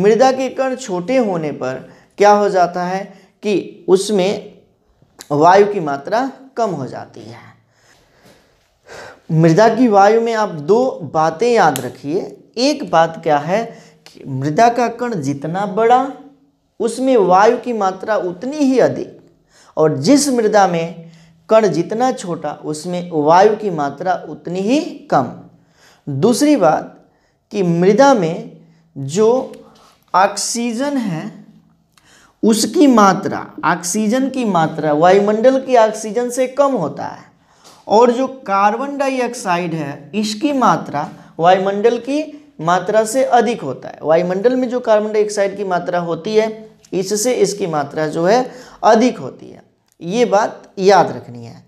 मृदा के कण छोटे होने पर क्या हो जाता है कि उसमें वायु की मात्रा कम हो जाती है मृदा की वायु में आप दो बातें याद रखिए एक बात क्या है कि मृदा का कण जितना बड़ा उसमें वायु की मात्रा उतनी ही अधिक और जिस मृदा में कण जितना छोटा उसमें वायु की मात्रा उतनी ही कम दूसरी बात कि मृदा में जो ऑक्सीजन है उसकी मात्रा ऑक्सीजन की मात्रा वायुमंडल की ऑक्सीजन से कम होता है और जो कार्बन डाइऑक्साइड है इसकी मात्रा वायुमंडल की मात्रा से अधिक होता है वायुमंडल में जो कार्बन डाइऑक्साइड की मात्रा होती है इससे इसकी मात्रा जो है अधिक होती है ये बात याद रखनी है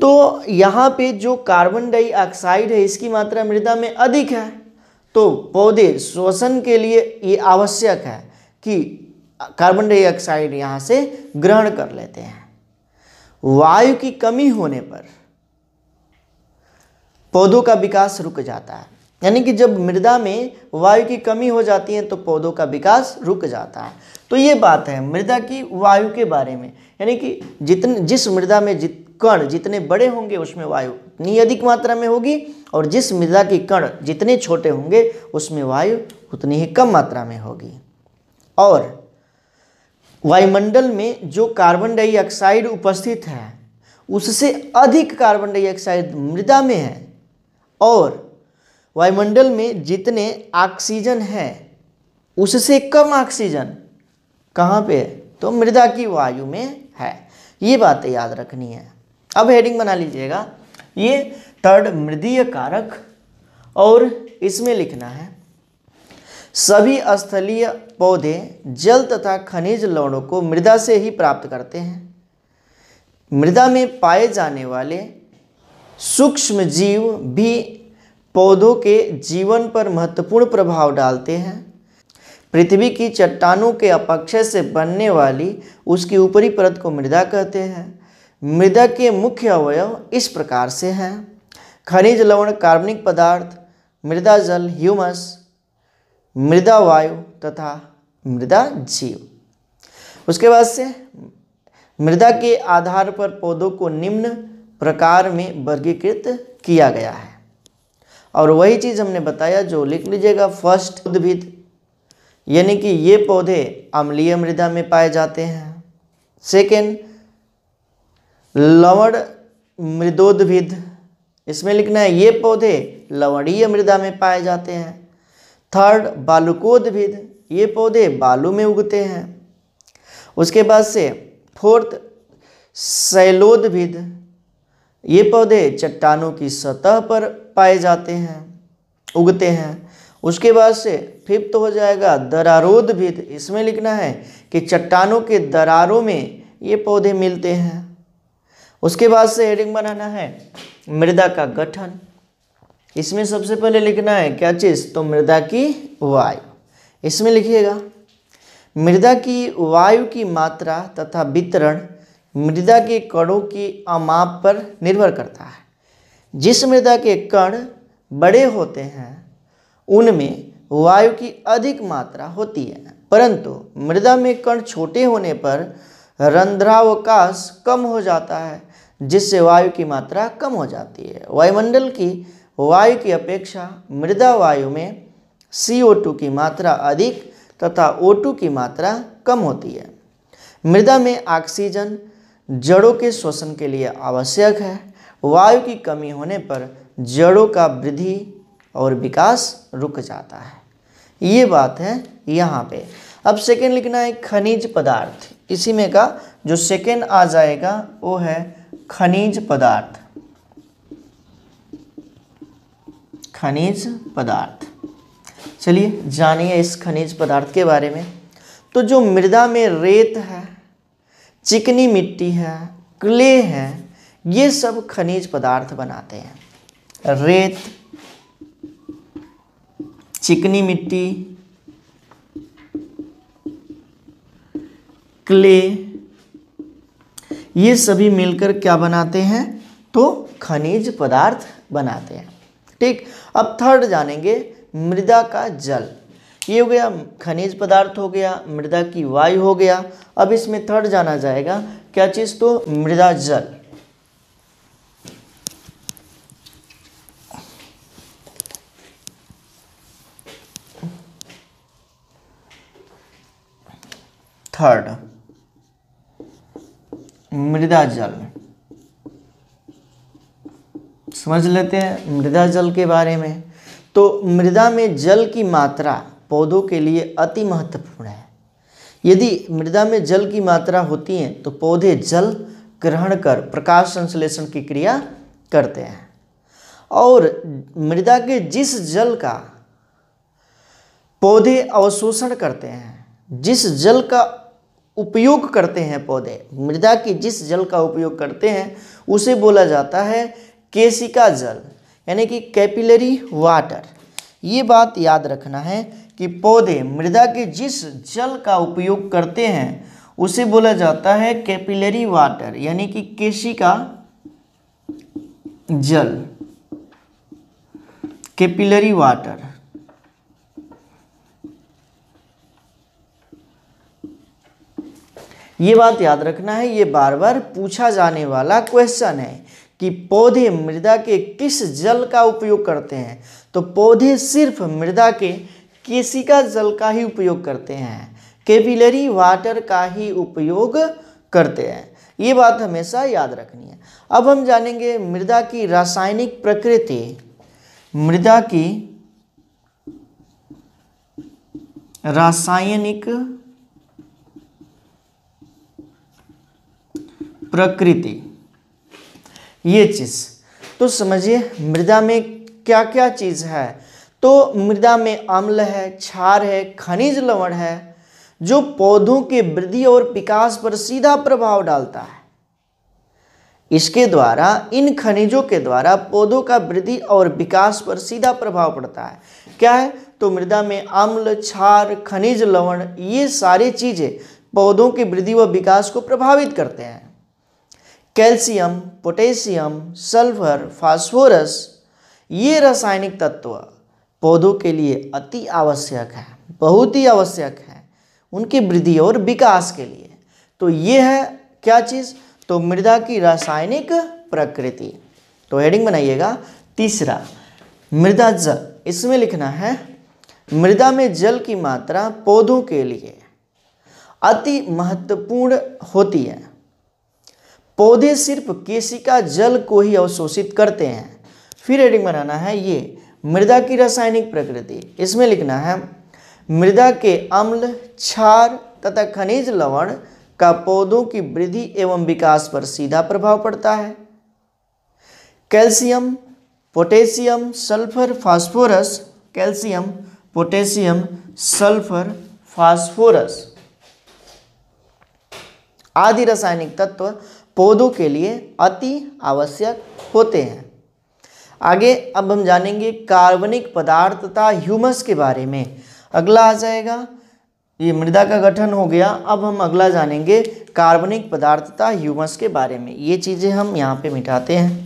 तो यहाँ पे जो कार्बन डाइऑक्साइड है इसकी मात्रा मृदा में अधिक है तो पौधे श्वसन के लिए ये आवश्यक है कि कार्बन डाइऑक्साइड यहाँ से ग्रहण कर लेते हैं वायु की कमी होने पर पौधों का विकास रुक जाता है यानी कि जब मृदा में वायु की कमी हो जाती है तो पौधों का विकास रुक जाता है तो ये बात है मृदा की वायु के बारे में यानी कि जितने जिस मृदा में जित कण जितने बड़े होंगे उसमें वायु उतनी अधिक मात्रा में होगी और जिस मृदा के कण जितने छोटे होंगे उसमें वायु उतनी ही कम मात्रा में होगी और वायुमंडल में जो कार्बन डाइऑक्साइड उपस्थित है उससे अधिक कार्बन डाइऑक्साइड मृदा में है और वायुमंडल में जितने ऑक्सीजन है उससे कम ऑक्सीजन कहाँ पे है तो मृदा की वायु में है ये बातें याद रखनी है अब हेडिंग बना लीजिएगा ये थर्ड मृदीय कारक और इसमें लिखना है सभी स्थलीय पौधे जल तथा खनिज लवणों को मृदा से ही प्राप्त करते हैं मृदा में पाए जाने वाले सूक्ष्म जीव भी पौधों के जीवन पर महत्वपूर्ण प्रभाव डालते हैं पृथ्वी की चट्टानों के अपक्षय से बनने वाली उसकी ऊपरी परत को मृदा कहते हैं मृदा के मुख्य अवयव इस प्रकार से हैं खनिज लवण कार्बनिक पदार्थ मृदा जल ह्यूमस मृदा वायु तथा मृदा जीव उसके बाद से मृदा के आधार पर पौधों को निम्न प्रकार में वर्गीकृत किया गया है और वही चीज़ हमने बताया जो लिख लीजिएगा फर्स्ट उद्भिद यानी कि ये पौधे अम्लीय मृदा में पाए जाते हैं सेकेंड लवण मृदोद्भिद इसमें लिखना है ये पौधे लवणीय मृदा में पाए जाते हैं थर्ड बालुकोदभिद ये पौधे बालू में उगते हैं उसके बाद से फोर्थ शैलोदभिद ये पौधे चट्टानों की सतह पर पाए जाते हैं उगते हैं उसके बाद से फिफ्थ हो जाएगा दरारोदभिद इसमें लिखना है कि चट्टानों के दरारों में ये पौधे मिलते हैं उसके बाद से हेडिंग बनाना है मृदा का गठन इसमें सबसे पहले लिखना है क्या चीज़ तो मृदा की वायु इसमें लिखिएगा मृदा की वायु की मात्रा तथा वितरण मृदा के कणों की अमाप पर निर्भर करता है जिस मृदा के कण बड़े होते हैं उनमें वायु की अधिक मात्रा होती है परंतु मृदा में कण छोटे होने पर रंध्रावकाश कम हो जाता है जिससे वायु की मात्रा कम हो जाती है वायुमंडल की वायु की अपेक्षा मृदा वायु में टू की मात्रा अधिक तथा टू की मात्रा कम होती है मृदा में ऑक्सीजन जड़ों के श्वसन के लिए आवश्यक है वायु की कमी होने पर जड़ों का वृद्धि और विकास रुक जाता है ये बात है यहाँ पे अब सेकेंड लिखना है खनिज पदार्थ इसी में का जो सेकेंड आ जाएगा वो है खनिज पदार्थ खनिज पदार्थ चलिए जानिए इस खनिज पदार्थ के बारे में तो जो मृदा में रेत है चिकनी मिट्टी है क्ले है ये सब खनिज पदार्थ बनाते हैं रेत चिकनी मिट्टी क्ले ये सभी मिलकर क्या बनाते हैं तो खनिज पदार्थ बनाते हैं ठीक अब थर्ड जानेंगे मृदा का जल ये हो गया खनिज पदार्थ हो गया मृदा की वायु हो गया अब इसमें थर्ड जाना जाएगा क्या चीज़ तो मृदा जल थर्ड मृदा जल समझ लेते हैं मृदा जल के बारे में तो मृदा में जल की मात्रा पौधों के लिए अति महत्वपूर्ण है यदि मृदा में जल की मात्रा होती है तो पौधे जल ग्रहण कर प्रकाश संश्लेषण की क्रिया करते हैं और मृदा के जिस जल का पौधे अवशोषण करते हैं जिस जल का उपयोग करते हैं पौधे मृदा की जिस जल का उपयोग करते हैं उसे बोला जाता है केशिका जल यानी कि कैपिलरी वाटर ये बात याद रखना है कि पौधे मृदा के जिस जल का उपयोग करते हैं उसे बोला जाता है कैपिलरी वाटर यानी कि केशिका जल कैपिलरी वाटर ये बात याद रखना है ये बार बार पूछा जाने वाला क्वेश्चन है कि पौधे मृदा के किस जल का उपयोग करते हैं तो पौधे सिर्फ मृदा के केसिका जल का ही उपयोग करते हैं केपिलरी वाटर का ही उपयोग करते हैं ये बात हमेशा याद रखनी है अब हम जानेंगे मृदा की रासायनिक प्रकृति मृदा की रासायनिक प्रकृति ये चीज़ तो समझिए मृदा में क्या क्या चीज़ है तो मृदा में अम्ल है क्षार है खनिज लवण है जो पौधों के वृद्धि और विकास पर सीधा प्रभाव डालता है इसके द्वारा इन खनिजों के द्वारा पौधों का वृद्धि और विकास पर सीधा प्रभाव पड़ता है क्या है तो मृदा में अम्ल क्षार खनिज लवण ये सारी चीज़ें पौधों की वृद्धि व विकास को प्रभावित करते हैं कैल्शियम पोटेशियम सल्फर फास्फोरस ये रासायनिक तत्व पौधों के लिए अति आवश्यक है बहुत ही आवश्यक है उनकी वृद्धि और विकास के लिए तो ये है क्या चीज़ तो मृदा की रासायनिक प्रकृति तो हेडिंग बनाइएगा तीसरा मृदा जल इसमें लिखना है मृदा में जल की मात्रा पौधों के लिए अति महत्वपूर्ण होती है पौधे सिर्फ केशिका जल को ही अवशोषित करते हैं फिर एडिंग बनाना है ये मृदा की रासायनिक प्रकृति इसमें लिखना है मृदा के अम्ल क्षार तथा खनिज लवण का पौधों की वृद्धि एवं विकास पर सीधा प्रभाव पड़ता है calcium potassium sulphur phosphorus calcium potassium sulphur phosphorus आदि रासायनिक तत्व पौधों के लिए अति आवश्यक होते हैं आगे अब हम जानेंगे कार्बनिक पदार्थ तथा ह्यूमस के बारे में अगला आ जाएगा ये मृदा का गठन हो गया अब हम अगला जानेंगे कार्बनिक पदार्थ तथा ह्यूमस के बारे में ये चीज़ें हम यहाँ पे मिटाते हैं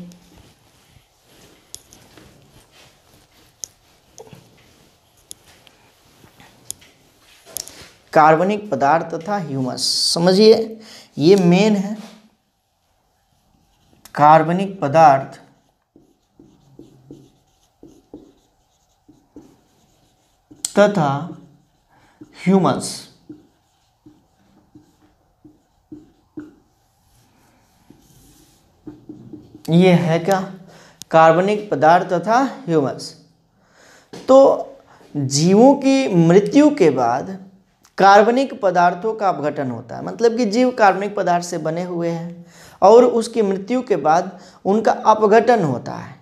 कार्बनिक पदार्थ तथा ह्यूमस समझिए ये मेन है कार्बनिक पदार्थ तथा ह्यूमस ये है क्या कार्बनिक पदार्थ तथा ह्यूमस तो जीवों की मृत्यु के बाद कार्बनिक पदार्थों का अपघटन होता है मतलब कि जीव कार्बनिक पदार्थ से बने हुए हैं और उसकी मृत्यु के बाद उनका अपघटन होता है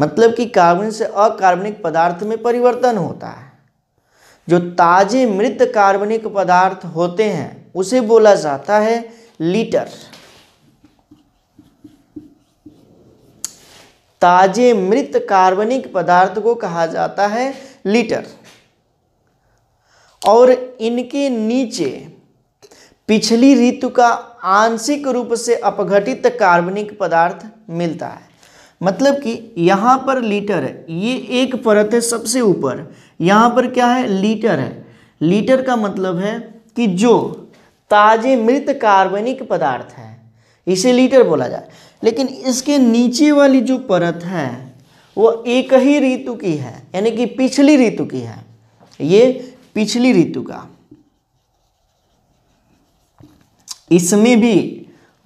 मतलब कि कार्बन से अकार्बनिक पदार्थ में परिवर्तन होता है जो ताजे मृत कार्बनिक पदार्थ होते हैं उसे बोला जाता है लीटर ताजे मृत कार्बनिक पदार्थ को कहा जाता है लीटर और इनके नीचे पिछली ऋतु का आंशिक रूप से अपघटित कार्बनिक पदार्थ मिलता है मतलब कि यहाँ पर लीटर है ये एक परत है सबसे ऊपर यहाँ पर क्या है लीटर है लीटर का मतलब है कि जो ताजे मृत कार्बनिक पदार्थ है इसे लीटर बोला जाए लेकिन इसके नीचे वाली जो परत है वो एक ही ऋतु की है यानी कि पिछली ऋतु की है ये पिछली ऋतु का इसमें भी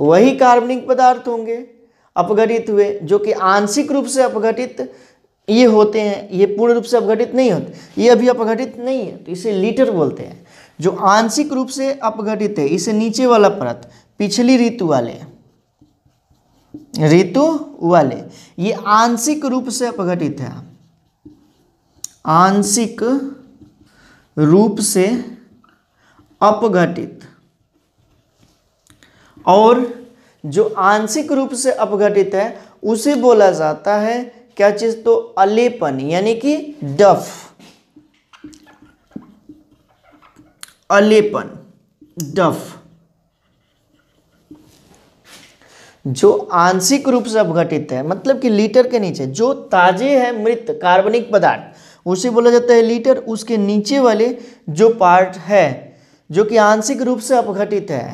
वही कार्बनिक पदार्थ होंगे अपघटित हुए जो कि आंशिक रूप से अपघटित ये होते हैं ये पूर्ण रूप से अपघटित नहीं होते ये अभी अपघटित नहीं है तो इसे लीटर बोलते हैं जो आंशिक रूप से अपघटित है इसे नीचे वाला परत पिछली ऋतु वाले ऋतु वाले ये आंशिक रूप से अपघटित है आंशिक रूप से अपघटित और जो आंशिक रूप से अपघटित है उसे बोला जाता है क्या चीज तो अलेपन यानी कि डफ अलेपन डफ जो आंशिक रूप से अपघटित है मतलब कि लीटर के नीचे जो ताजे है मृत कार्बनिक पदार्थ उसे बोला जाता है लीटर उसके नीचे वाले जो पार्ट है जो कि आंशिक रूप से अपघटित है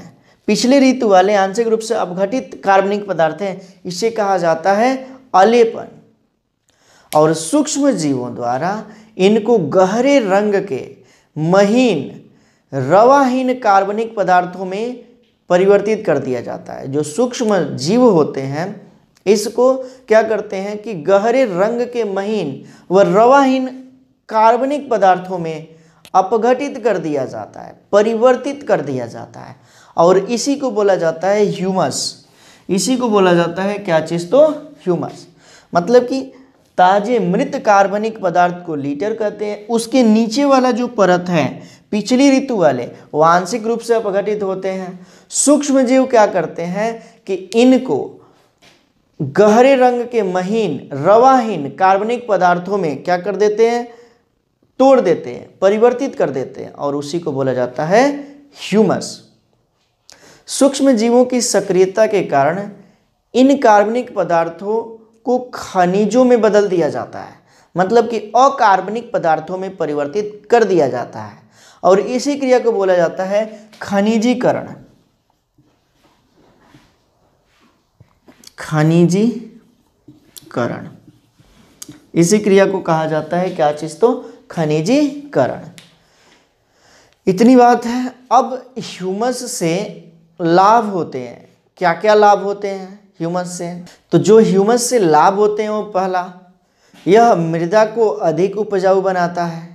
पिछले ऋतु वाले आंशिक रूप से अपघटित कार्बनिक पदार्थ हैं इसे कहा जाता है अलेपन और सूक्ष्म जीवों द्वारा इनको गहरे रंग के महीन रवाहीन कार्बनिक पदार्थों में परिवर्तित कर दिया जाता है जो सूक्ष्म जीव होते हैं इसको क्या करते हैं कि गहरे रंग के महीन व रवाहीन कार्बनिक पदार्थों में अपघटित कर दिया जाता है परिवर्तित कर दिया जाता है और इसी को बोला जाता है ह्यूमस इसी को बोला जाता है क्या चीज़ तो ह्यूमस मतलब कि ताजे मृत कार्बनिक पदार्थ को लीटर कहते हैं उसके नीचे वाला जो परत है पिछली ऋतु वाले वो आंशिक रूप से अपघटित होते हैं सूक्ष्म जीव क्या करते हैं कि इनको गहरे रंग के महीन रवाहीन कार्बनिक पदार्थों में क्या कर देते हैं तोड़ देते हैं परिवर्तित कर देते हैं और उसी को बोला जाता है ह्यूमस सूक्ष्म जीवों की सक्रियता के कारण इन कार्बनिक पदार्थों को खनिजों में बदल दिया जाता है मतलब कि अकार्बनिक पदार्थों में परिवर्तित कर दिया जाता है और इसी क्रिया को बोला जाता है खनिजीकरण खनिजीकरण इसी क्रिया को कहा जाता है क्या चीज़ तो खनिजीकरण इतनी बात है अब ह्यूमस से लाभ होते हैं क्या क्या लाभ होते हैं ह्यूमस से तो जो ह्यूमस से लाभ होते हैं वो पहला यह मृदा को अधिक उपजाऊ बनाता है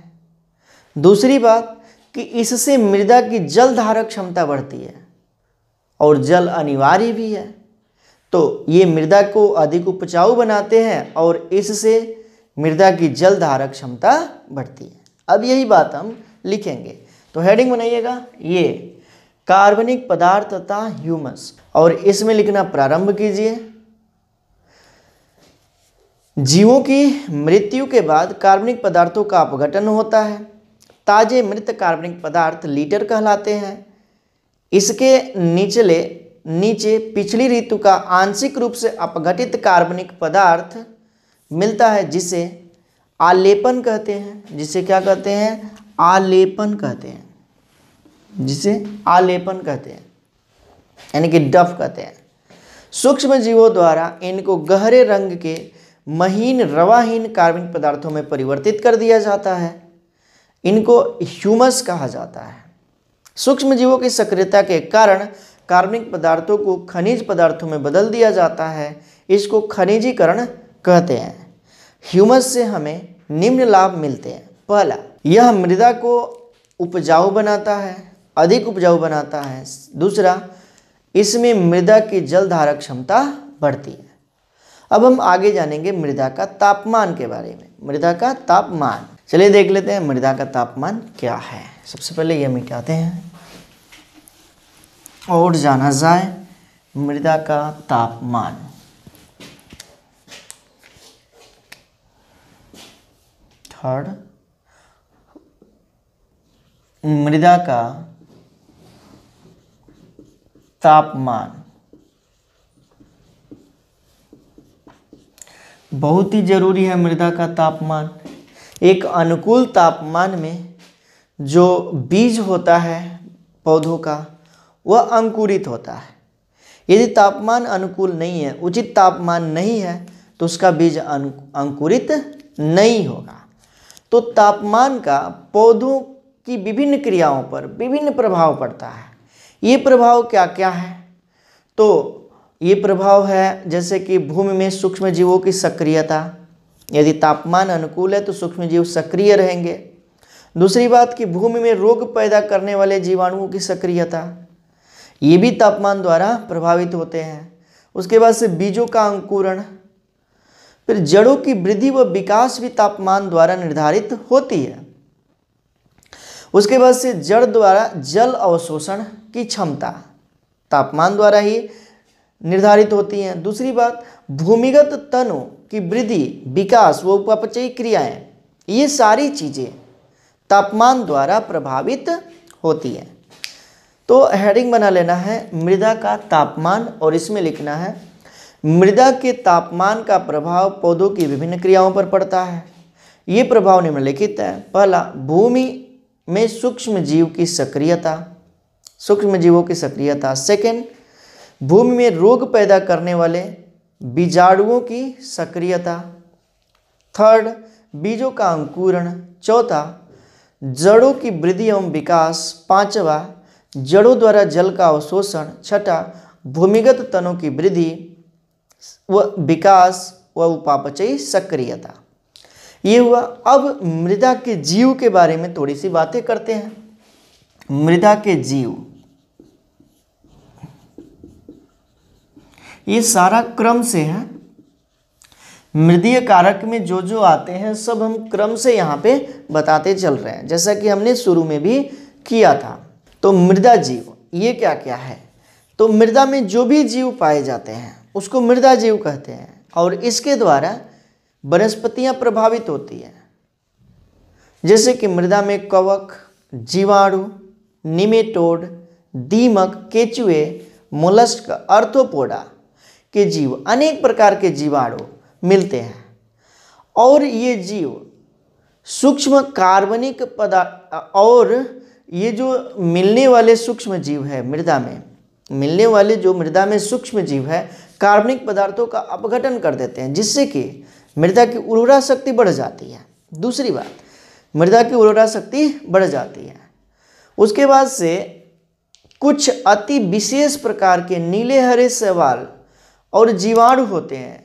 दूसरी बात कि इससे मृदा की जल धारक क्षमता बढ़ती है और जल अनिवार्य भी है तो ये मृदा को अधिक उपजाऊ बनाते हैं और इससे मृदा की जल धारक क्षमता बढ़ती है अब यही बात हम लिखेंगे तो हेडिंग बनाइएगा ये कार्बनिक पदार्थ तथा ह्यूमस और इसमें लिखना प्रारंभ कीजिए जीवों की मृत्यु के बाद कार्बनिक पदार्थों का अपघटन होता है ताजे मृत कार्बनिक पदार्थ लीटर कहलाते हैं इसके निचले नीचे पिछली ऋतु का आंशिक रूप से अपघटित कार्बनिक पदार्थ मिलता है जिसे आलेपन कहते हैं जिसे क्या कहते हैं आलेपन कहते हैं जिसे आलेपन कहते हैं यानी कि डफ कहते हैं सूक्ष्म जीवों द्वारा इनको गहरे रंग के महीन रवाहीन कार्बनिक पदार्थों में परिवर्तित कर दिया जाता है इनको ह्यूमस कहा जाता है सूक्ष्म जीवों की सक्रियता के कारण कार्बनिक पदार्थों को खनिज पदार्थों में बदल दिया जाता है इसको खनिजीकरण कहते हैं ह्यूमस से हमें निम्न लाभ मिलते हैं पहला यह मृदा को उपजाऊ बनाता है अधिक उपजाऊ बनाता है दूसरा इसमें मृदा की जल धारक क्षमता बढ़ती है अब हम आगे जानेंगे मृदा का तापमान के बारे में मृदा का तापमान चलिए देख लेते हैं मृदा का तापमान क्या है सबसे पहले ये मिटाते हैं और जाना जाए मृदा का तापमान थर्ड मृदा का तापमान बहुत ही जरूरी है मृदा का तापमान एक अनुकूल तापमान में जो बीज होता है पौधों का वह अंकुरित होता है यदि तापमान अनुकूल नहीं है उचित तापमान नहीं है तो उसका बीज अंकुरित नहीं होगा तो तापमान का पौधों की विभिन्न क्रियाओं पर विभिन्न प्रभाव पड़ता है ये प्रभाव क्या क्या है तो ये प्रभाव है जैसे कि भूमि में सूक्ष्म जीवों की सक्रियता यदि तापमान अनुकूल है तो सूक्ष्म जीव सक्रिय रहेंगे दूसरी बात कि भूमि में रोग पैदा करने वाले जीवाणुओं की सक्रियता ये भी तापमान द्वारा प्रभावित होते हैं उसके बाद से बीजों का अंकुरण फिर जड़ों की वृद्धि व विकास भी तापमान द्वारा निर्धारित होती है उसके बाद से जड़ द्वारा जल अवशोषण की क्षमता तापमान द्वारा ही निर्धारित होती हैं दूसरी बात भूमिगत तनों की वृद्धि विकास व उपापचयी क्रियाएं ये सारी चीज़ें तापमान द्वारा प्रभावित होती हैं तो हेडिंग बना लेना है मृदा का तापमान और इसमें लिखना है मृदा के तापमान का प्रभाव पौधों की विभिन्न क्रियाओं पर पड़ता है ये प्रभाव निम्नलिखित है पहला भूमि में सूक्ष्म जीव की सक्रियता सूक्ष्म जीवों की सक्रियता सेकेंड भूमि में रोग पैदा करने वाले बीजाणुओं की सक्रियता थर्ड बीजों का अंकुरण चौथा जड़ों की वृद्धि एवं विकास पांचवा जड़ों द्वारा जल का अवशोषण छठा भूमिगत तनों की वृद्धि व विकास व उपापचयी सक्रियता ये हुआ अब मृदा के जीव के बारे में थोड़ी सी बातें करते हैं मृदा के जीव ये सारा क्रम से है मृदीय कारक में जो जो आते हैं सब हम क्रम से यहाँ पे बताते चल रहे हैं जैसा कि हमने शुरू में भी किया था तो मृदा जीव ये क्या क्या है तो मृदा में जो भी जीव पाए जाते हैं उसको मृदा जीव कहते हैं और इसके द्वारा वनस्पतियाँ प्रभावित होती हैं जैसे कि मृदा में कवक जीवाणु निमेटोड दीमक केचुए मोलस्क अर्थोपोडा के जीव अनेक प्रकार के जीवाणु मिलते हैं और ये जीव सूक्ष्म कार्बनिक पदार्थ और ये जो मिलने वाले सूक्ष्म जीव है मृदा में मिलने वाले जो मृदा में सूक्ष्म जीव है कार्बनिक पदार्थों का अपघटन कर देते हैं जिससे कि मृदा की उर्वरा शक्ति बढ़ जाती है दूसरी बात मृदा की उर्वरा शक्ति बढ़ जाती है उसके बाद से कुछ अति विशेष प्रकार के नीले हरे सवाल और जीवाणु होते हैं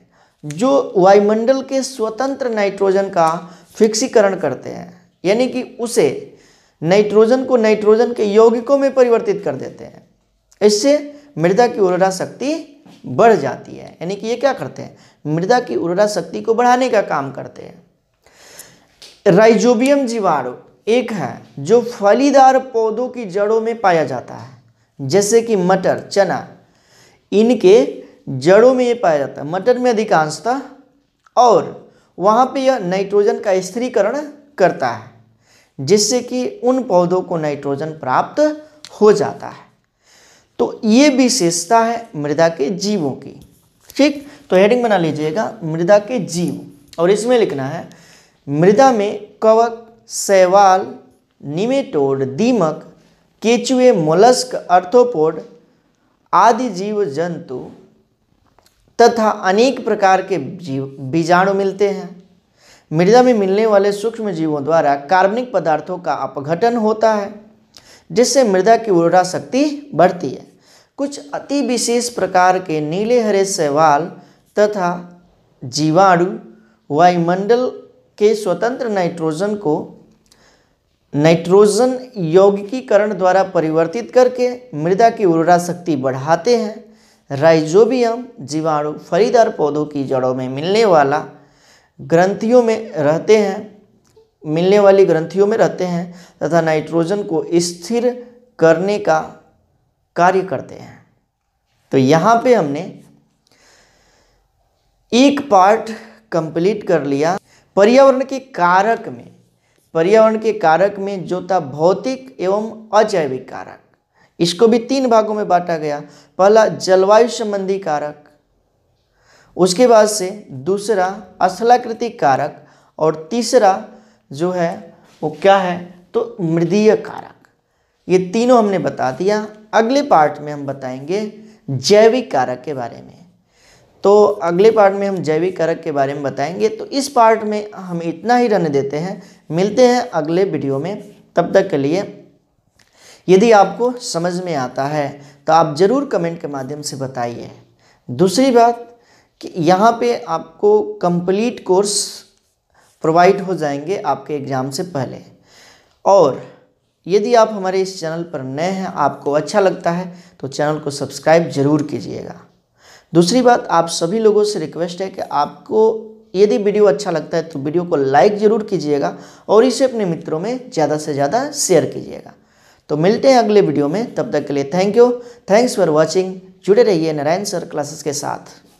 जो वायुमंडल के स्वतंत्र नाइट्रोजन का फिक्सीकरण करते हैं यानी कि उसे नाइट्रोजन को नाइट्रोजन के यौगिकों में परिवर्तित कर देते हैं इससे मृदा की उर्वरा शक्ति बढ़ जाती है यानी कि ये क्या करते हैं मृदा की उर्वरा शक्ति को बढ़ाने का काम करते हैं राइजोबियम जीवाणु एक है जो फलीदार पौधों की जड़ों में पाया जाता है जैसे कि मटर चना इनके जड़ों में ये पाया जाता है मटर में अधिकांशता और वहाँ पे यह नाइट्रोजन का स्थिरीकरण करता है जिससे कि उन पौधों को नाइट्रोजन प्राप्त हो जाता है तो ये विशेषता है मृदा के जीवों की ठीक तो हेडिंग बना लीजिएगा मृदा के जीव और इसमें लिखना है मृदा में कवक शैवाल निमेटोड दीमक केचुए मोलस्क अर्थोपोड आदि जीव जंतु तथा अनेक प्रकार के जीव बीजाणु मिलते हैं मृदा में मिलने वाले सूक्ष्म जीवों द्वारा कार्बनिक पदार्थों का अपघटन होता है जिससे मृदा की उर्वरा शक्ति बढ़ती है कुछ अति विशेष प्रकार के नीले हरे शैवाल तथा जीवाणु वायुमंडल के स्वतंत्र नाइट्रोजन को नाइट्रोजन यौगिकीकरण द्वारा परिवर्तित करके मृदा की उर्वरा शक्ति बढ़ाते हैं राइजोबियम जीवाणु फरीदार पौधों की जड़ों में मिलने वाला ग्रंथियों में रहते हैं मिलने वाली ग्रंथियों में रहते हैं तथा नाइट्रोजन को स्थिर करने का कार्य करते हैं तो यहाँ पे हमने एक पार्ट कंप्लीट कर लिया पर्यावरण के कारक में पर्यावरण के कारक में जो था भौतिक एवं अजैविक कारक इसको भी तीन भागों में बांटा गया पहला जलवायु संबंधी कारक उसके बाद से दूसरा असलाकृति कारक और तीसरा जो है वो क्या है तो मृदीय कारक ये तीनों हमने बता दिया अगले पार्ट में हम बताएंगे जैविक कारक के बारे में तो अगले पार्ट में हम जैविक कारक के बारे में बताएंगे तो इस पार्ट में हम इतना ही रहने देते हैं मिलते हैं अगले वीडियो में तब तक के लिए यदि आपको समझ में आता है तो आप ज़रूर कमेंट के माध्यम से बताइए दूसरी बात कि यहाँ पे आपको कंप्लीट कोर्स प्रोवाइड हो जाएंगे आपके एग्ज़ाम से पहले और यदि आप हमारे इस चैनल पर नए हैं आपको अच्छा लगता है तो चैनल को सब्सक्राइब ज़रूर कीजिएगा दूसरी बात आप सभी लोगों से रिक्वेस्ट है कि आपको यदि वीडियो अच्छा लगता है तो वीडियो को लाइक ज़रूर कीजिएगा और इसे अपने मित्रों में ज़्यादा से ज़्यादा शेयर कीजिएगा तो मिलते हैं अगले वीडियो में तब तक के लिए thank you thanks for watching जुड़े रहिए नारायण सर क्लासेस के साथ